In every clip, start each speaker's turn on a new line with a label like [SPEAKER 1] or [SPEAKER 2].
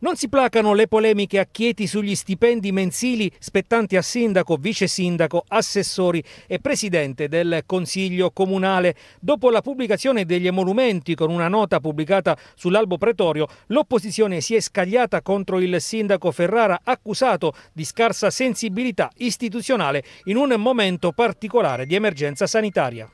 [SPEAKER 1] Non si placano le polemiche a Chieti sugli stipendi mensili spettanti a sindaco, vice sindaco, assessori e presidente del Consiglio Comunale. Dopo la pubblicazione degli emolumenti con una nota pubblicata sull'Albo Pretorio, l'opposizione si è scagliata contro il sindaco Ferrara accusato di scarsa sensibilità istituzionale in un momento particolare di emergenza sanitaria.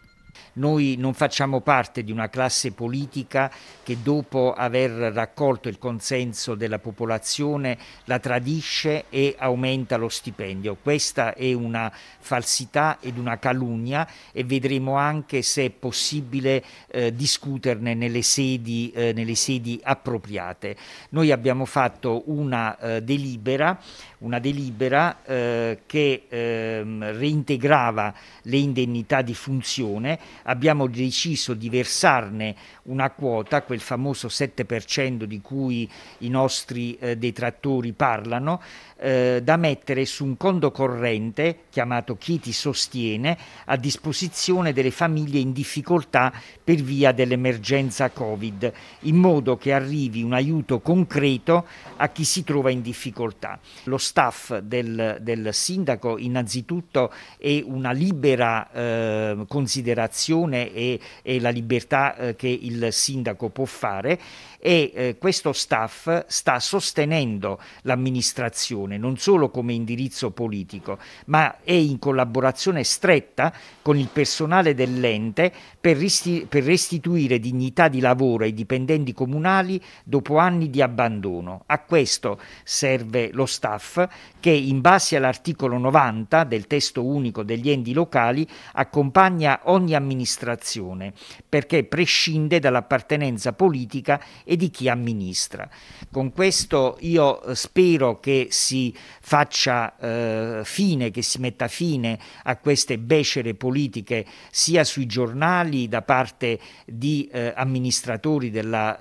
[SPEAKER 2] Noi non facciamo parte di una classe politica che dopo aver raccolto il consenso della popolazione la tradisce e aumenta lo stipendio. Questa è una falsità ed una calunnia e vedremo anche se è possibile eh, discuterne nelle sedi, eh, nelle sedi, appropriate. Noi abbiamo fatto una eh, delibera, una delibera eh, che ehm, reintegrava le indennità di funzione abbiamo deciso di versarne una quota, quel famoso 7% di cui i nostri eh, detrattori parlano, eh, da mettere su un conto corrente chiamato Chi ti sostiene a disposizione delle famiglie in difficoltà per via dell'emergenza Covid, in modo che arrivi un aiuto concreto a chi si trova in difficoltà. Lo staff del, del sindaco innanzitutto è una libera eh, considerazione relazione e, e la libertà eh, che il sindaco può fare e eh, questo staff sta sostenendo l'amministrazione non solo come indirizzo politico ma è in collaborazione stretta con il personale dell'ente per, risti- per restituire dignità di lavoro ai dipendenti comunali dopo anni di abbandono. A questo serve lo staff che in base all'articolo 90 del testo unico degli enti locali accompagna ogni amministrazione amministrazione, perché prescinde dall'appartenenza politica e di chi amministra. Con questo io eh, spero che si faccia eh, fine, che si metta fine a queste becere politiche sia sui giornali da parte di eh, amministratori della,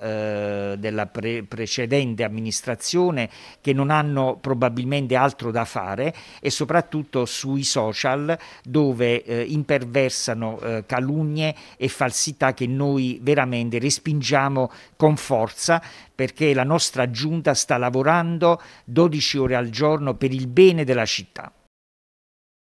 [SPEAKER 2] eh, della pre precedente amministrazione che non hanno probabilmente altro da fare e soprattutto sui social dove eh, imperversano eh, calunnie e falsità che noi veramente respingiamo con forza perché la nostra
[SPEAKER 1] giunta sta lavorando 12 ore al giorno per il bene della città.